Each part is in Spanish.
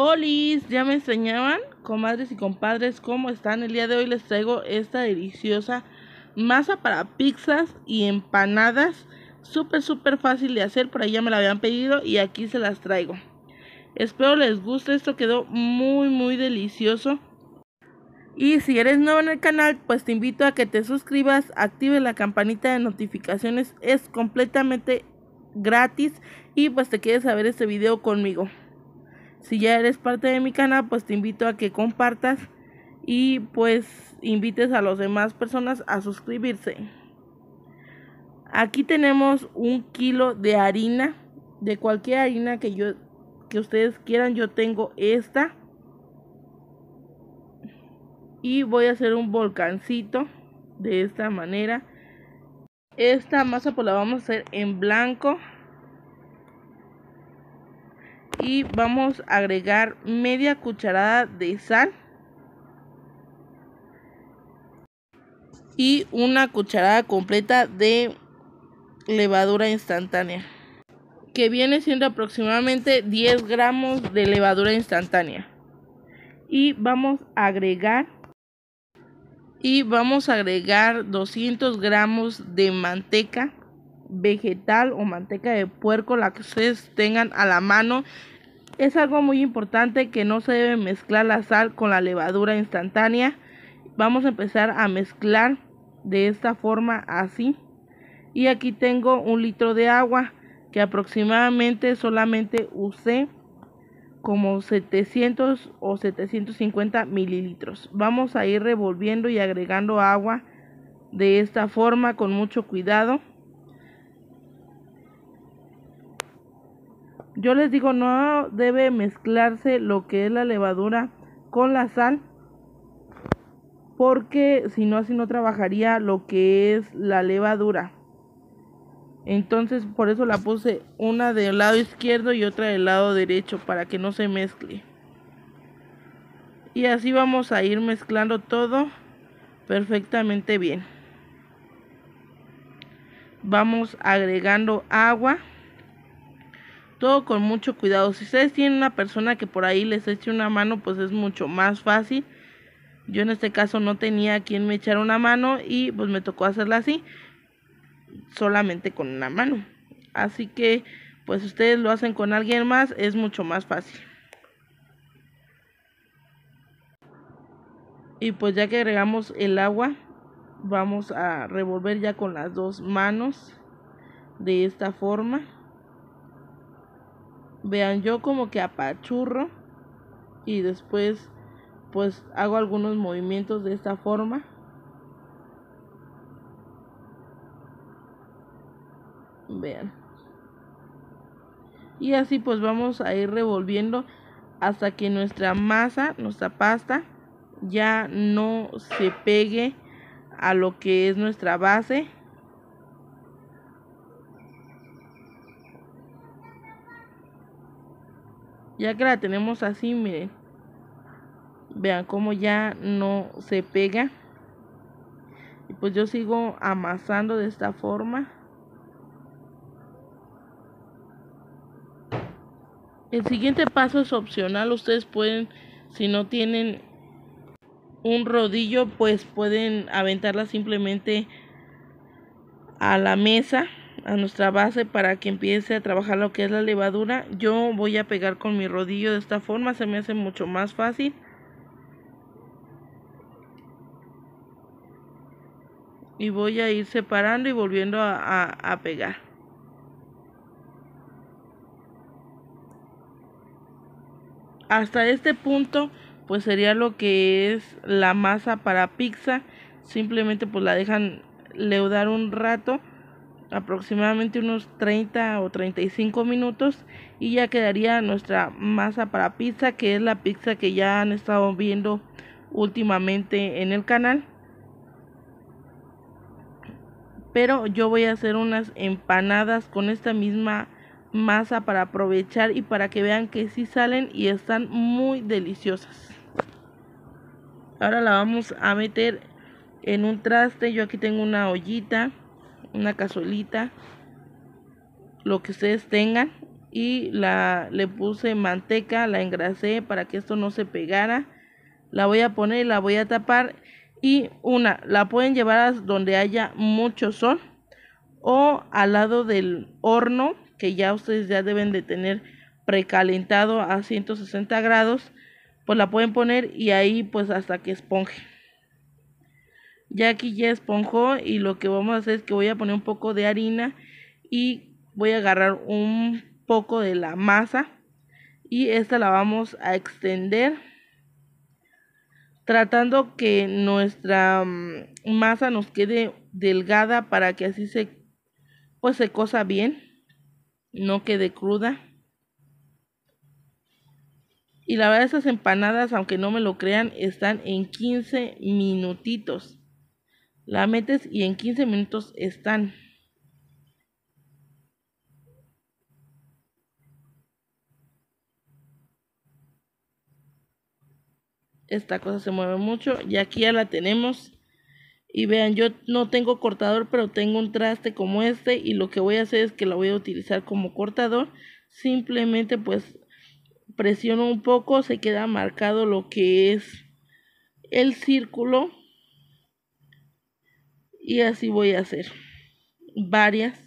Olis, ya me enseñaban, comadres y compadres, cómo están. El día de hoy les traigo esta deliciosa masa para pizzas y empanadas. Súper, súper fácil de hacer, por ahí ya me la habían pedido y aquí se las traigo. Espero les guste, esto quedó muy, muy delicioso. Y si eres nuevo en el canal, pues te invito a que te suscribas, active la campanita de notificaciones, es completamente gratis y pues te quieres ver este video conmigo. Si ya eres parte de mi canal, pues te invito a que compartas y pues invites a las demás personas a suscribirse. Aquí tenemos un kilo de harina, de cualquier harina que yo que ustedes quieran. Yo tengo esta y voy a hacer un volcancito de esta manera. Esta masa pues la vamos a hacer en blanco y vamos a agregar media cucharada de sal y una cucharada completa de levadura instantánea que viene siendo aproximadamente 10 gramos de levadura instantánea y vamos a agregar y vamos a agregar 200 gramos de manteca vegetal o manteca de puerco, la que ustedes tengan a la mano es algo muy importante que no se debe mezclar la sal con la levadura instantánea. Vamos a empezar a mezclar de esta forma así. Y aquí tengo un litro de agua que aproximadamente solamente usé como 700 o 750 mililitros. Vamos a ir revolviendo y agregando agua de esta forma con mucho cuidado. yo les digo, no debe mezclarse lo que es la levadura con la sal, porque si no, así no trabajaría lo que es la levadura. Entonces, por eso la puse una del lado izquierdo y otra del lado derecho, para que no se mezcle. Y así vamos a ir mezclando todo perfectamente bien. Vamos agregando agua todo con mucho cuidado. Si ustedes tienen una persona que por ahí les eche una mano, pues es mucho más fácil. Yo en este caso no tenía quien me echara una mano y pues me tocó hacerla así, solamente con una mano. Así que pues ustedes lo hacen con alguien más, es mucho más fácil. Y pues ya que agregamos el agua, vamos a revolver ya con las dos manos de esta forma vean yo como que apachurro y después pues hago algunos movimientos de esta forma vean y así pues vamos a ir revolviendo hasta que nuestra masa nuestra pasta ya no se pegue a lo que es nuestra base Ya que la tenemos así, miren. Vean cómo ya no se pega. Y pues yo sigo amasando de esta forma. El siguiente paso es opcional. Ustedes pueden, si no tienen un rodillo, pues pueden aventarla simplemente a la mesa a nuestra base para que empiece a trabajar lo que es la levadura. Yo voy a pegar con mi rodillo de esta forma, se me hace mucho más fácil. Y voy a ir separando y volviendo a, pegar. Hasta este punto pues sería lo que es la masa para pizza. Simplemente pues la dejan leudar un rato aproximadamente unos 30 o 35 minutos y ya quedaría nuestra masa para pizza que es la pizza que ya han estado viendo últimamente en el canal pero yo voy a hacer unas empanadas con esta misma masa para aprovechar y para que vean que sí salen y están muy deliciosas ahora la vamos a meter en un traste yo aquí tengo una ollita una cazuelita, lo que ustedes tengan. Y la, le puse manteca, la engrasé para que esto no se pegara. La voy a poner y la voy a tapar. Y una, la pueden llevar a donde haya mucho sol o al lado del horno que ya ustedes ya deben de tener precalentado a 160 grados. Pues la pueden poner y ahí pues hasta que esponje. Ya aquí ya esponjó y lo que vamos a hacer es que voy a poner un poco de harina y voy a agarrar un poco de la masa y esta la vamos a extender tratando que nuestra mm, masa nos quede delgada para que así se pues se cosa bien no quede cruda y la verdad esas empanadas aunque no me lo crean están en 15 minutitos la metes y en 15 minutos están. Esta cosa se mueve mucho y aquí ya la tenemos. Y vean, yo no tengo cortador, pero tengo un traste como este y lo que voy a hacer es que la voy a utilizar como cortador. Simplemente pues presiono un poco, se queda marcado lo que es el círculo y así voy a hacer varias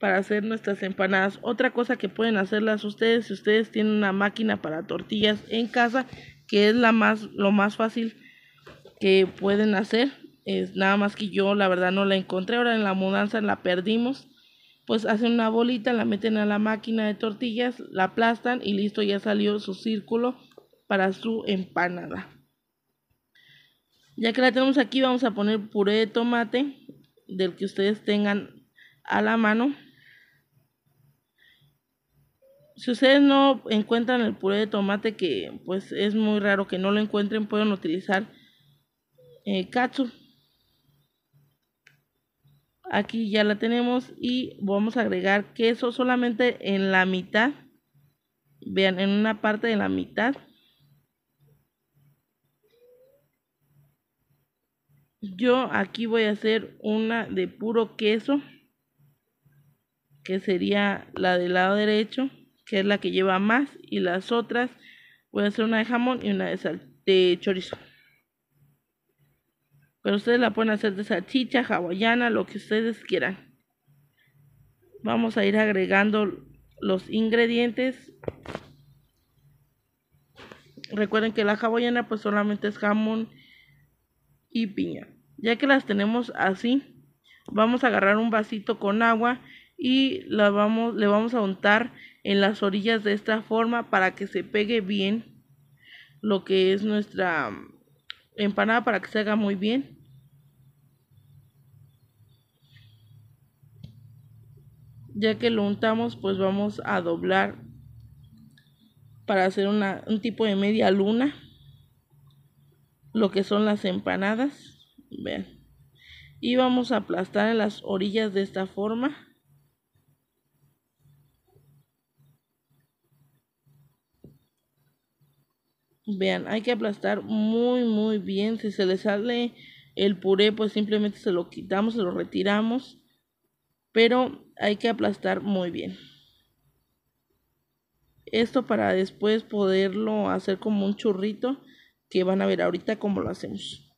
para hacer nuestras empanadas. Otra cosa que pueden hacerlas ustedes, si ustedes tienen una máquina para tortillas en casa, que es la más, lo más fácil que pueden hacer. Es nada más que yo la verdad no la encontré, ahora en la mudanza la perdimos. Pues hacen una bolita, la meten a la máquina de tortillas, la aplastan y listo, ya salió su círculo para su empanada. Ya que la tenemos aquí, vamos a poner puré de tomate del que ustedes tengan a la mano. Si ustedes no encuentran el puré de tomate, que pues es muy raro que no lo encuentren, pueden utilizar eh, Aquí ya la tenemos y vamos a agregar queso solamente en la mitad. Vean, en una parte de la mitad. Yo aquí voy a hacer una de puro queso, que sería la del lado derecho, que es la que lleva más, y las otras voy a hacer una de jamón y una de, de chorizo. Pero ustedes la pueden hacer de salchicha, hawaiana, lo que ustedes quieran. Vamos a ir agregando los ingredientes. Recuerden que la hawaiana pues solamente es jamón y piña. Ya que las tenemos así, vamos a agarrar un vasito con agua y la vamos, le vamos a untar en las orillas de esta forma para que se pegue bien lo que es nuestra empanada para que se haga muy bien. Ya que lo untamos, pues vamos a doblar para hacer un tipo de media luna, lo que son las empanadas. Vean. Y vamos a aplastar en las orillas de esta forma. Vean, hay que aplastar muy muy bien. Si se le sale el puré, pues simplemente se lo quitamos, se lo retiramos. Pero hay que aplastar muy bien. Esto para después poderlo hacer como un churrito que van a ver ahorita cómo lo hacemos.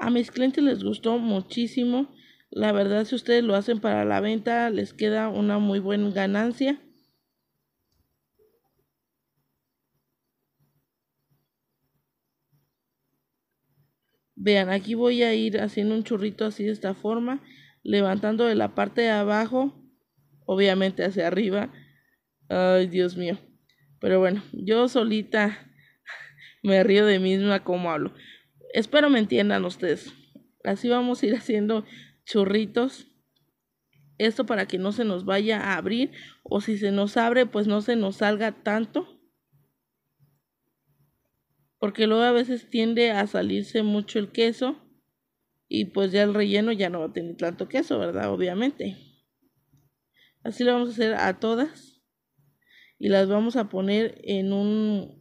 A mis clientes les gustó muchísimo. La verdad, si ustedes lo hacen para la venta, les queda una muy buena ganancia. Vean, aquí voy a ir haciendo un churrito así de esta forma, levantando de la parte de abajo, obviamente hacia arriba. Ay, Dios mío. Pero bueno, yo solita me río de mí misma como hablo espero me entiendan ustedes. Así vamos a ir haciendo churritos. Esto para que no se nos vaya a abrir o si se nos abre pues no se nos salga tanto. Porque luego a veces tiende a salirse mucho el queso y pues ya el relleno ya no va a tener tanto queso, ¿verdad? Obviamente. Así lo vamos a hacer a todas y las vamos a poner en un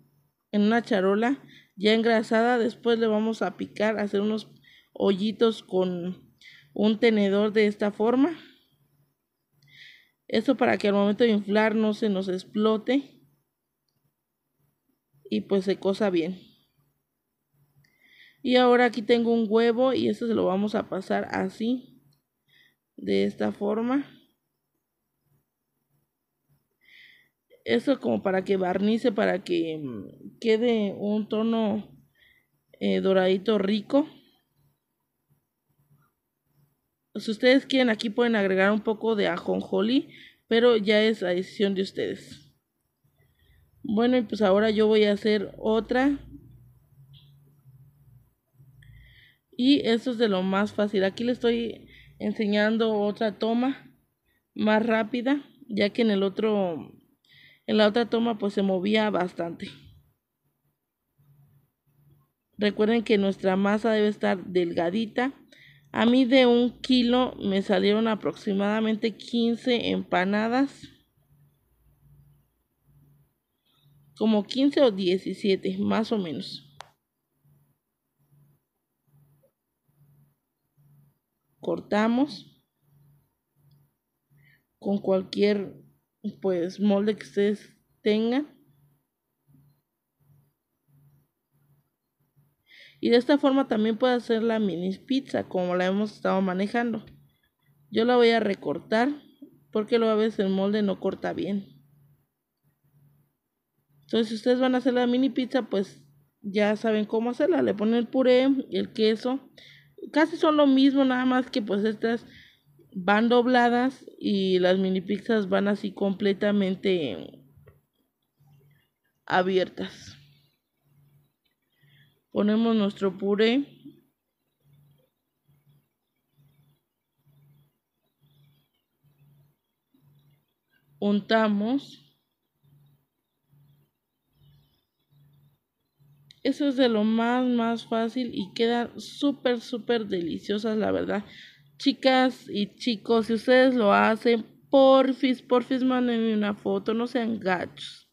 en una charola ya engrasada. Después le vamos a picar, hacer unos hoyitos con un tenedor de esta forma. Esto para que al momento de inflar no se nos explote y pues se cosa bien. Y ahora aquí tengo un huevo y esto se lo vamos a pasar así, de esta forma. Eso como para que barnice, para que mm, quede un tono eh, doradito rico. Si ustedes quieren, aquí pueden agregar un poco de ajonjoli, pero ya es la decisión de ustedes. Bueno, y pues ahora yo voy a hacer otra. Y eso es de lo más fácil. Aquí les estoy enseñando otra toma más rápida, ya que en el otro en la otra toma pues se movía bastante. Recuerden que nuestra masa debe estar delgadita. A mí de un kilo me salieron aproximadamente 15 empanadas. Como 15 o 17, más o menos. Cortamos con cualquier pues molde que ustedes tengan. Y de esta forma también puede hacer la mini pizza como la hemos estado manejando. Yo la voy a recortar porque luego a veces el molde no corta bien. Entonces si ustedes van a hacer la mini pizza pues ya saben cómo hacerla. Le ponen el puré, el queso. Casi son lo mismo nada más que pues estas van dobladas y las mini pizzas van así completamente abiertas. Ponemos nuestro puré. Untamos. Eso es de lo más, más fácil y quedan súper, súper deliciosas, la verdad. Chicas y chicos, si ustedes lo hacen, porfis, porfis, mándenme una foto, no sean gachos.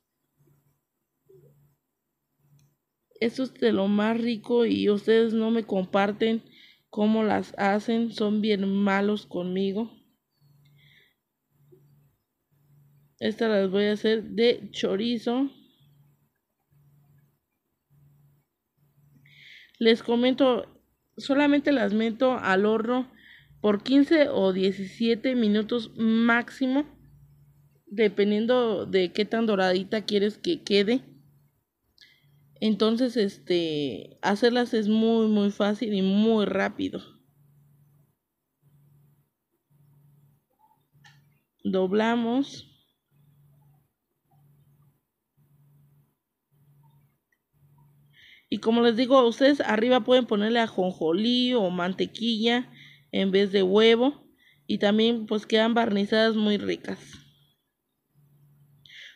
Esto es de lo más rico y ustedes no me comparten cómo las hacen, son bien malos conmigo. Esta las voy a hacer de chorizo. Les comento, solamente las meto al horno por 15 o 17 minutos máximo, dependiendo de qué tan doradita quieres que quede. Entonces, este, hacerlas es muy, muy fácil y muy rápido. Doblamos. Y como les digo a ustedes, arriba pueden ponerle ajonjolí o mantequilla en vez de huevo y también pues quedan barnizadas muy ricas.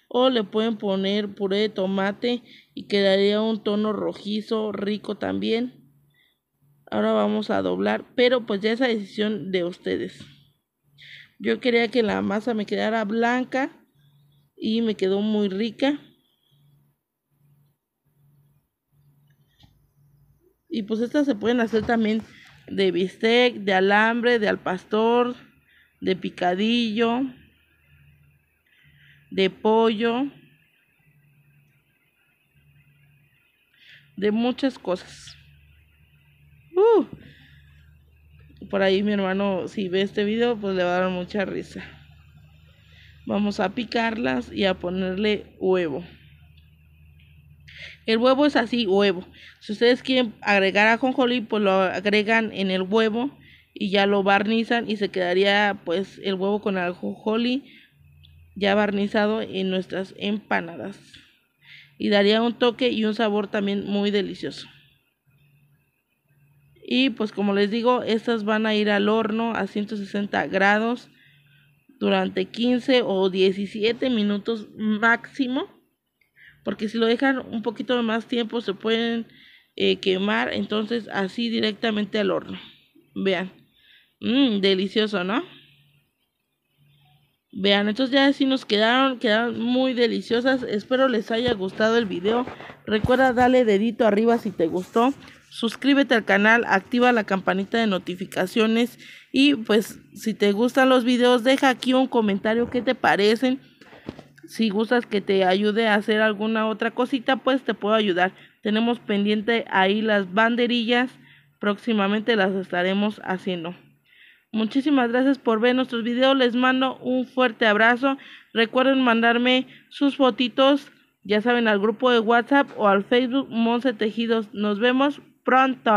O le pueden poner puré de tomate y quedaría un tono rojizo rico también. Ahora vamos a doblar, pero pues ya esa decisión de ustedes. Yo quería que la masa me quedara blanca y me quedó muy rica. Y pues estas se pueden hacer también de bistec, de alambre, de al pastor, de picadillo, de pollo, de muchas cosas. Uh. Por ahí mi hermano, si ve este video, pues le va a dar mucha risa. Vamos a picarlas y a ponerle huevo. El huevo es así, huevo. Si ustedes quieren agregar ajonjolí, pues lo agregan en el huevo y ya lo barnizan y se quedaría pues el huevo con ajonjolí ya barnizado en nuestras empanadas. Y daría un toque y un sabor también muy delicioso. Y pues como les digo, estas van a ir al horno a 160 grados durante 15 o 17 minutos máximo porque si lo dejan un poquito más tiempo se pueden eh, quemar, entonces así directamente al horno. Vean, mm, delicioso, ¿no? Vean, entonces ya así nos quedaron, quedaron muy deliciosas. Espero les haya gustado el video. Recuerda darle dedito arriba si te gustó. Suscríbete al canal, activa la campanita de notificaciones y pues si te gustan los videos deja aquí un comentario qué te parecen si gustas que te ayude a hacer alguna otra cosita, pues te puedo ayudar. Tenemos pendiente ahí las banderillas, próximamente las estaremos haciendo. Muchísimas gracias por ver nuestros videos, les mando un fuerte abrazo. Recuerden mandarme sus fotitos, ya saben, al grupo de WhatsApp o al Facebook Monse Tejidos. Nos vemos pronto.